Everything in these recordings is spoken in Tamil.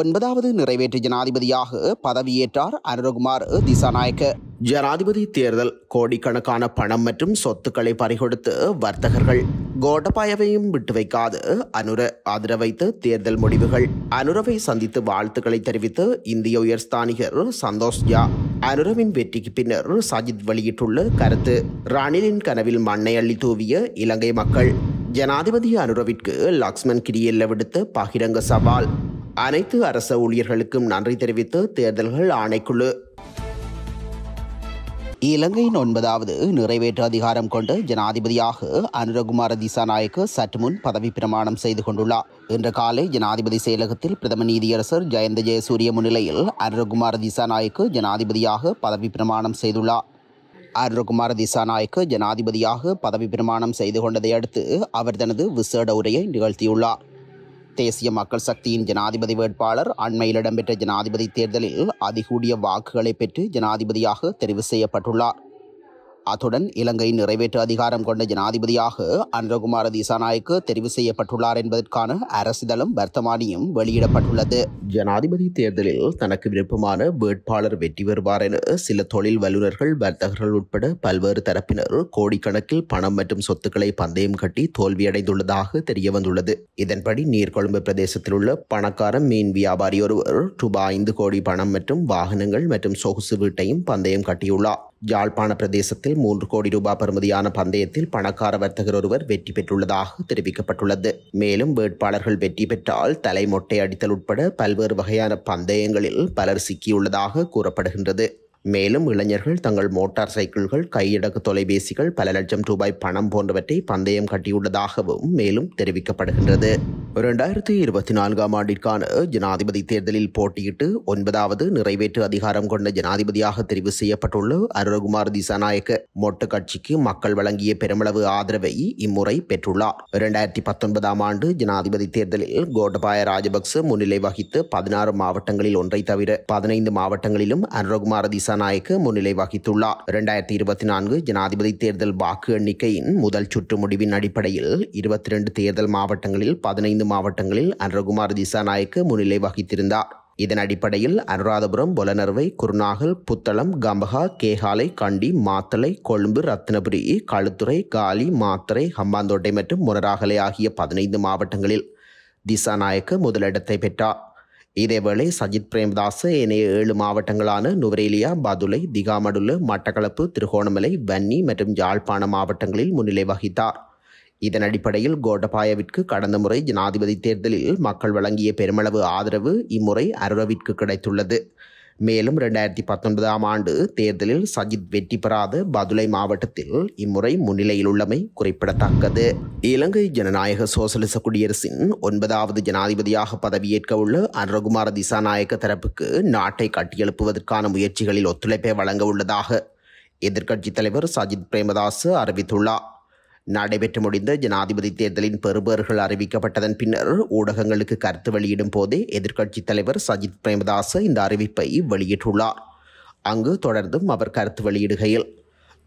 ஒன்பதாவது நிறைவேற்று ஜனாதிபதியாக பதவியேற்றார் அனுரகுமார் திசாநாயக்க ஜனாதிபதி தேர்தல் கோடிக்கணக்கான பணம் மற்றும் சொத்துக்களை பறிகொடுத்து வர்த்தகர்கள் கோட்டபாயவையும் விட்டு வைக்காது அனுர ஆதர வைத்து தேர்தல் முடிவுகள் அனுரவை சந்தித்து வாழ்த்துக்களை தெரிவித்து இந்திய உயர்ஸ்தானிகர் சந்தோஷ் ஜா அனுரவின் வெற்றிக்கு பின்னர் சஜித் வெளியிட்டுள்ள கருத்து ரணிலின் கனவில் மண்ணை அள்ளி தூவிய இலங்கை மக்கள் ஜனாதிபதி அனுரவிற்கு லக்ஷ்மன் கிரியல்ல விடுத்து பகிரங்க சவால் அனைத்து அரச ஊழியர்களுக்கும் நன்றி தெரிவித்து தேர்தல்கள் ஆணைக்குழு இலங்கையின் ஒன்பதாவது நிறைவேற்று அதிகாரம் கொண்டு ஜனாதிபதியாக அனுரகுமார திசாநாயக்க சற்று முன் பதவி பிரமாணம் செய்து கொண்டுள்ளார் இன்று காலை ஜனாதிபதி செயலகத்தில் பிரதம நீதியரசர் ஜெயந்த ஜெயசூரிய முன்னிலையில் அனுரகுமார திசாநாயக்கு ஜனாதிபதியாக பதவி பிரமாணம் செய்துள்ளார் அருண்குமார் திசாநாயக்கு ஜனாதிபதியாக பதவி பிரமாணம் செய்து கொண்டதை அடுத்து அவர் தனது விசேட உரையை நிகழ்த்தியுள்ளார் தேசிய மக்கள் சக்தியின் ஜனாதிபதி வேட்பாளர் அண்மையில் இடம்பெற்ற ஜனாதிபதி தேர்தலில் அதிகூடிய வாக்குகளை பெற்று ஜனாதிபதியாக தெரிவு செய்யப்பட்டுள்ளார் அத்துடன் இலங்கையின் நிறைவேற்று அதிகாரம் கொண்ட ஜனாதிபதியாக அன்றகுமார திசாநாயக்கு தெரிவு செய்யப்பட்டுள்ளார் என்பதற்கான அரசிதழும் வர்த்தமானியும் வெளியிடப்பட்டுள்ளது ஜனாதிபதி தேர்தலில் தனக்கு விருப்பமான வேட்பாளர் வெற்றி பெறுவார் என சில தொழில் வல்லுநர்கள் வர்த்தகர்கள் உட்பட பல்வேறு தரப்பினர் கோடிக்கணக்கில் பணம் மற்றும் சொத்துக்களை பந்தயம் கட்டி தோல்வியடைந்துள்ளதாக தெரியவந்துள்ளது இதன்படி நீர்கொழும்பு பிரதேசத்தில் உள்ள பணக்கார மீன் வியாபாரி ஒருவர் ரூபாய் ஐந்து கோடி பணம் மற்றும் வாகனங்கள் மற்றும் சொகுசு வீட்டையும் பந்தயம் கட்டியுள்ளார் யாழ்ப்பாண பிரதேசத்தில் மூன்று கோடி ரூபாய் பெறுமதியான பந்தயத்தில் பணக்கார வர்த்தகர் ஒருவர் வெற்றி பெற்றுள்ளதாக தெரிவிக்கப்பட்டுள்ளது மேலும் வேட்பாளர்கள் வெற்றி பெற்றால் தலை மொட்டை அடித்தல் உட்பட பல்வேறு வகையான பந்தயங்களில் பலர் சிக்கியுள்ளதாக கூறப்படுகின்றது மேலும் இளைஞர்கள் தங்கள் மோட்டார் சைக்கிள்கள் கையடக்கு தொலைபேசிகள் பல லட்சம் ரூபாய் பணம் போன்றவற்றை பந்தயம் கட்டியுள்ளதாகவும் மேலும் தெரிவிக்கப்படுகின்றது இரண்டாயிரத்தி இருபத்தி நான்காம் ஆண்டிற்கான ஜனாதிபதி தேர்தலில் போட்டியிட்டு ஒன்பதாவது நிறைவேற்று அதிகாரம் கொண்ட ஜனாதிபதியாக தெரிவு செய்யப்பட்டுள்ள அருணகுமார் திசாநாயக்க மொட்டு கட்சிக்கு மக்கள் வழங்கிய பெருமளவு ஆதரவை இம்முறை பெற்றுள்ளார் இரண்டாயிரத்தி பத்தொன்பதாம் ஆண்டு ஜனாதிபதி தேர்தலில் கோட்டபாய ராஜபக்ச முன்னிலை வகித்து பதினாறு மாவட்டங்களில் ஒன்றை தவிர பதினைந்து மாவட்டங்களிலும் அருணகுமார் திசா திசாநாயக்க முன்னிலை வகித்துள்ளார் இரண்டாயிரத்தி இருபத்தி நான்கு ஜனாதிபதி தேர்தல் வாக்கு எண்ணிக்கையின் முதல் சுற்று முடிவின் அடிப்படையில் இருபத்தி ரெண்டு தேர்தல் மாவட்டங்களில் பதினைந்து மாவட்டங்களில் திசா திசாநாயக்க முன்னிலை வகித்திருந்தார் இதன் அடிப்படையில் அனுராதபுரம் பொலனர்வை குருநாகல் புத்தளம் கம்பகா கேகாலை கண்டி மாத்தளை கொழும்பு ரத்னபுரி களுத்துறை காலி மாத்தரை ஹம்பாந்தோட்டை மற்றும் முரராகலை ஆகிய பதினைந்து மாவட்டங்களில் திசாநாயக்க முதலிடத்தை பெற்றார் இதேவேளை சஜித் பிரேமதாஸ் ஏனைய ஏழு மாவட்டங்களான நுவரேலியா பதுளை திகாமடுலு மட்டக்களப்பு திருகோணமலை வன்னி மற்றும் யாழ்ப்பாண மாவட்டங்களில் முன்னிலை வகித்தார் இதன் அடிப்படையில் கோட்டபாயவிற்கு கடந்த முறை ஜனாதிபதி தேர்தலில் மக்கள் வழங்கிய பெருமளவு ஆதரவு இம்முறை அருரவிற்கு கிடைத்துள்ளது மேலும் இரண்டாயிரத்தி பத்தொன்பதாம் ஆண்டு தேர்தலில் சஜித் வெற்றி பெறாத பதுளை மாவட்டத்தில் இம்முறை முன்னிலையில் உள்ளமை குறிப்பிடத்தக்கது இலங்கை ஜனநாயக சோசலிச குடியரசின் ஒன்பதாவது ஜனாதிபதியாக பதவியேற்க உள்ள அனுரகுமார திசாநாயக்க தரப்புக்கு நாட்டை கட்டியெழுப்புவதற்கான முயற்சிகளில் ஒத்துழைப்பை வழங்க உள்ளதாக எதிர்க்கட்சித் தலைவர் சஜித் பிரேமதாஸ் அறிவித்துள்ளார் நடைபெற்று முடிந்த ஜனாதிபதி தேர்தலின் பெறுபேறுகள் அறிவிக்கப்பட்டதன் பின்னர் ஊடகங்களுக்கு கருத்து வெளியிடும் போதே எதிர்க்கட்சித் தலைவர் சஜித் பிரேமதாஸ் இந்த அறிவிப்பை வெளியிட்டுள்ளார் அங்கு தொடர்ந்தும் அவர் கருத்து வெளியிடுகையில்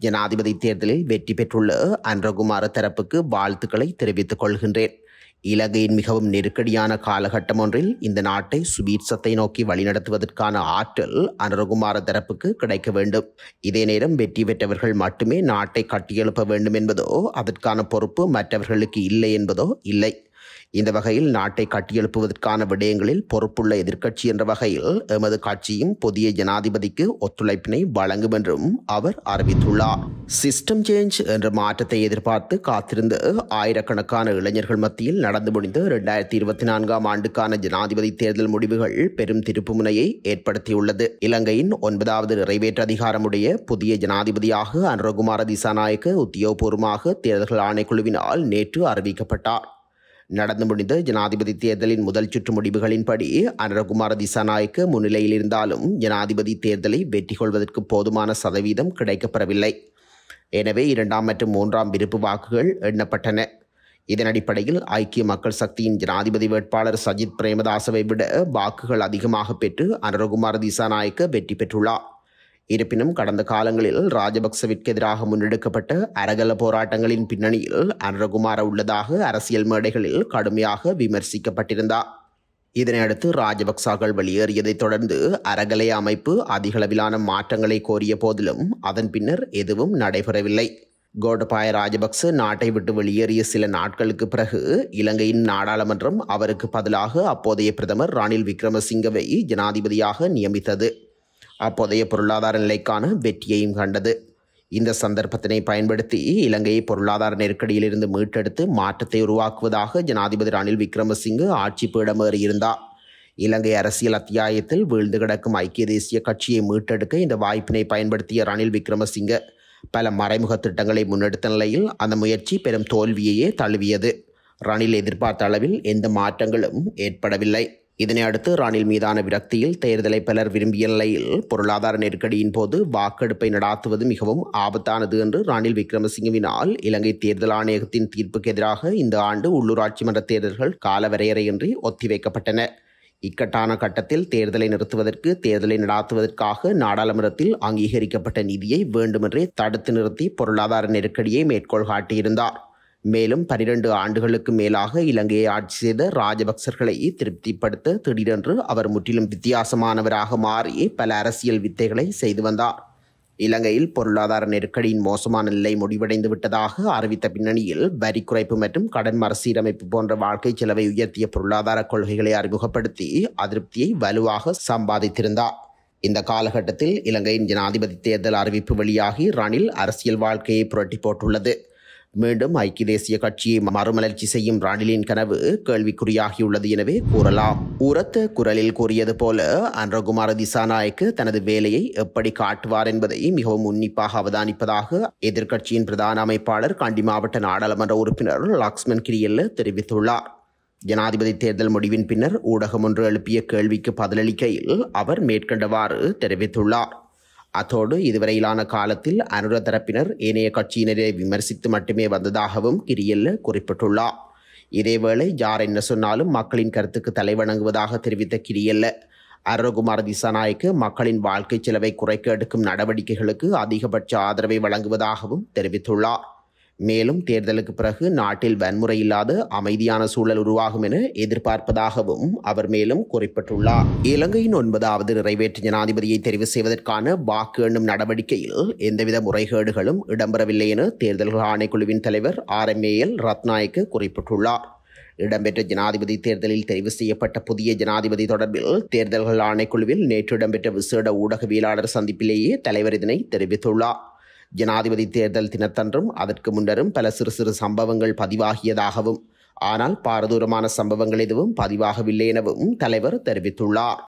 ஜனாதிபதி தேர்தலில் வெற்றி பெற்றுள்ள அன்ரகுமார தரப்புக்கு வாழ்த்துக்களை தெரிவித்துக் கொள்கின்றேன் இலங்கையின் மிகவும் நெருக்கடியான காலகட்டம் ஒன்றில் இந்த நாட்டை சுபீட்சத்தை நோக்கி வழிநடத்துவதற்கான ஆற்றல் அனுரகுமார தரப்புக்கு கிடைக்க வேண்டும் இதே நேரம் வெற்றி பெற்றவர்கள் மட்டுமே நாட்டை கட்டியெழுப்ப வேண்டும் என்பதோ அதற்கான பொறுப்பு மற்றவர்களுக்கு இல்லை என்பதோ இல்லை இந்த வகையில் நாட்டை கட்டியெழுப்புவதற்கான விடயங்களில் பொறுப்புள்ள எதிர்க்கட்சி என்ற வகையில் எமது கட்சியும் புதிய ஜனாதிபதிக்கு ஒத்துழைப்பினை வழங்கும் என்றும் அவர் அறிவித்துள்ளார் சிஸ்டம் சேஞ்ச் என்ற மாற்றத்தை எதிர்பார்த்து காத்திருந்த ஆயிரக்கணக்கான இளைஞர்கள் மத்தியில் நடந்து முடிந்த இரண்டாயிரத்தி இருபத்தி நான்காம் ஆண்டுக்கான ஜனாதிபதி தேர்தல் முடிவுகள் பெரும் திருப்புமுனையை ஏற்படுத்தியுள்ளது இலங்கையின் ஒன்பதாவது நிறைவேற்று அதிகாரமுடைய புதிய ஜனாதிபதியாக அனுரகுமார திசாநாயக்க உத்தியோகபூர்வமாக தேர்தல்கள் ஆணைக்குழுவினால் நேற்று அறிவிக்கப்பட்டார் நடந்து முடிந்த ஜனாதிபதி தேர்தலின் முதல் சுற்று முடிவுகளின்படி அனுரகுமார் திசாநாயக்கு முன்னிலையில் இருந்தாலும் ஜனாதிபதி தேர்தலை வெற்றி கொள்வதற்கு போதுமான சதவீதம் கிடைக்கப்பெறவில்லை எனவே இரண்டாம் மற்றும் மூன்றாம் விருப்பு வாக்குகள் எண்ணப்பட்டன இதன் அடிப்படையில் ஐக்கிய மக்கள் சக்தியின் ஜனாதிபதி வேட்பாளர் சஜித் பிரேமதாசவை விட வாக்குகள் அதிகமாக பெற்று அனரகுமார திசாநாயக்க வெற்றி பெற்றுள்ளார் இருப்பினும் கடந்த காலங்களில் ராஜபக்சவிற்கு எதிராக முன்னெடுக்கப்பட்ட அரகல போராட்டங்களின் பின்னணியில் அனரகுமார உள்ளதாக அரசியல் மேடைகளில் கடுமையாக விமர்சிக்கப்பட்டிருந்தார் இதனையடுத்து ராஜபக்சாக்கள் வெளியேறியதைத் தொடர்ந்து அரகலை அமைப்பு அதிகளவிலான மாற்றங்களை கோரிய போதிலும் அதன் பின்னர் எதுவும் நடைபெறவில்லை கோடபாய ராஜபக்ச நாட்டை விட்டு வெளியேறிய சில நாட்களுக்கு பிறகு இலங்கையின் நாடாளுமன்றம் அவருக்கு பதிலாக அப்போதைய பிரதமர் ரணில் விக்ரமசிங்கவை ஜனாதிபதியாக நியமித்தது அப்போதைய பொருளாதார நிலைக்கான வெற்றியையும் கண்டது இந்த சந்தர்ப்பத்தினை பயன்படுத்தி இலங்கையை பொருளாதார நெருக்கடியிலிருந்து மீட்டெடுத்து மாற்றத்தை உருவாக்குவதாக ஜனாதிபதி ரணில் விக்ரமசிங்கு ஆட்சி பீடமேறி இருந்தார் இலங்கை அரசியல் அத்தியாயத்தில் வீழ்ந்து கிடக்கும் ஐக்கிய தேசிய கட்சியை மீட்டெடுக்க இந்த வாய்ப்பினை பயன்படுத்திய ரணில் விக்ரமசிங்க பல மறைமுக திட்டங்களை முன்னெடுத்த நிலையில் அந்த முயற்சி பெரும் தோல்வியையே தழுவியது ரணில் எதிர்பார்த்த அளவில் எந்த மாற்றங்களும் ஏற்படவில்லை இதனை அடுத்து ராணில் மீதான விரக்தியில் தேர்தலை பலர் விரும்பிய நிலையில் பொருளாதார நெருக்கடியின் போது வாக்கெடுப்பை நடாத்துவது மிகவும் ஆபத்தானது என்று ராணில் விக்ரமசிங்கவினால் இலங்கை தேர்தல் ஆணையகத்தின் தீர்ப்புக்கு எதிராக இந்த ஆண்டு உள்ளூராட்சி மன்ற தேர்தல்கள் காலவரையறையின்றி ஒத்திவைக்கப்பட்டன இக்கட்டான கட்டத்தில் தேர்தலை நிறுத்துவதற்கு தேர்தலை நடாத்துவதற்காக நாடாளுமன்றத்தில் அங்கீகரிக்கப்பட்ட நிதியை வேண்டுமென்றே தடுத்து நிறுத்தி பொருளாதார நெருக்கடியை மேற்கோள் காட்டியிருந்தார் மேலும் பனிரெண்டு ஆண்டுகளுக்கு மேலாக இலங்கையை ஆட்சி செய்த ராஜபக்சர்களை திருப்திப்படுத்த திடீரென்று அவர் முற்றிலும் வித்தியாசமானவராக மாறி பல அரசியல் வித்தைகளை செய்து வந்தார் இலங்கையில் பொருளாதார நெருக்கடியின் மோசமான நிலை முடிவடைந்து விட்டதாக அறிவித்த பின்னணியில் வரி குறைப்பு மற்றும் கடன் மறுசீரமைப்பு போன்ற வாழ்க்கை செலவை உயர்த்திய பொருளாதார கொள்கைகளை அறிமுகப்படுத்தி அதிருப்தியை வலுவாக சம்பாதித்திருந்தார் இந்த காலகட்டத்தில் இலங்கையின் ஜனாதிபதி தேர்தல் அறிவிப்பு வெளியாகி ரணில் அரசியல் வாழ்க்கையை புரட்டி போட்டுள்ளது மீண்டும் ஐக்கிய தேசிய கட்சியை மறுமலர்ச்சி செய்யும் ராணிலின் கனவு கேள்விக்குறியாகியுள்ளது எனவே கூறலாம் உரத்த குரலில் கூறியது போல அன்றகுமார திசாநாயக்கு தனது வேலையை எப்படி காட்டுவார் என்பதை மிகவும் உன்னிப்பாக அவதானிப்பதாக எதிர்க்கட்சியின் பிரதான அமைப்பாளர் காண்டி மாவட்ட நாடாளுமன்ற உறுப்பினர் லக்ஷ்மண் கிரியல்ல தெரிவித்துள்ளார் ஜனாதிபதி தேர்தல் முடிவின் பின்னர் ஊடகம் ஒன்று எழுப்பிய கேள்விக்கு பதிலளிக்கையில் அவர் மேற்கண்டவாறு தெரிவித்துள்ளார் அத்தோடு இதுவரையிலான காலத்தில் அனுர தரப்பினர் ஏனைய கட்சியினரை விமர்சித்து மட்டுமே வந்ததாகவும் கிரியல்ல குறிப்பிட்டுள்ளார் இதேவேளை யார் என்ன சொன்னாலும் மக்களின் கருத்துக்கு தலைவணங்குவதாக தெரிவித்த கிரியல்ல அருணகுமார் திசாநாயக்கு மக்களின் வாழ்க்கை செலவை குறைக்க எடுக்கும் நடவடிக்கைகளுக்கு அதிகபட்ச ஆதரவை வழங்குவதாகவும் தெரிவித்துள்ளார் மேலும் தேர்தலுக்கு பிறகு நாட்டில் வன்முறை இல்லாத அமைதியான சூழல் உருவாகும் என எதிர்பார்ப்பதாகவும் அவர் மேலும் குறிப்பிட்டுள்ளார் இலங்கையின் ஒன்பதாவது நிறைவேற்று ஜனாதிபதியை தெரிவு செய்வதற்கான வாக்கு எண்ணும் நடவடிக்கையில் எந்தவித முறைகேடுகளும் இடம்பெறவில்லை என தேர்தல்கள் ஆணைக்குழுவின் தலைவர் ஆர் எம் ஏஎல் ரத்நாயக்கு குறிப்பிட்டுள்ளார் இடம்பெற்ற ஜனாதிபதி தேர்தலில் தெரிவு செய்யப்பட்ட புதிய ஜனாதிபதி தொடர்பில் தேர்தல்கள் ஆணைக்குழுவில் நேற்று இடம்பெற்ற விசேட ஊடகவியலாளர் சந்திப்பிலேயே தலைவர் இதனை தெரிவித்துள்ளார் ஜனாதிபதி தேர்தல் தினத்தன்றும் அதற்கு முன்னரும் பல சிறு சிறு சம்பவங்கள் பதிவாகியதாகவும் ஆனால் பாரதூரமான சம்பவங்கள் எதுவும் பதிவாகவில்லை எனவும் தலைவர் தெரிவித்துள்ளார்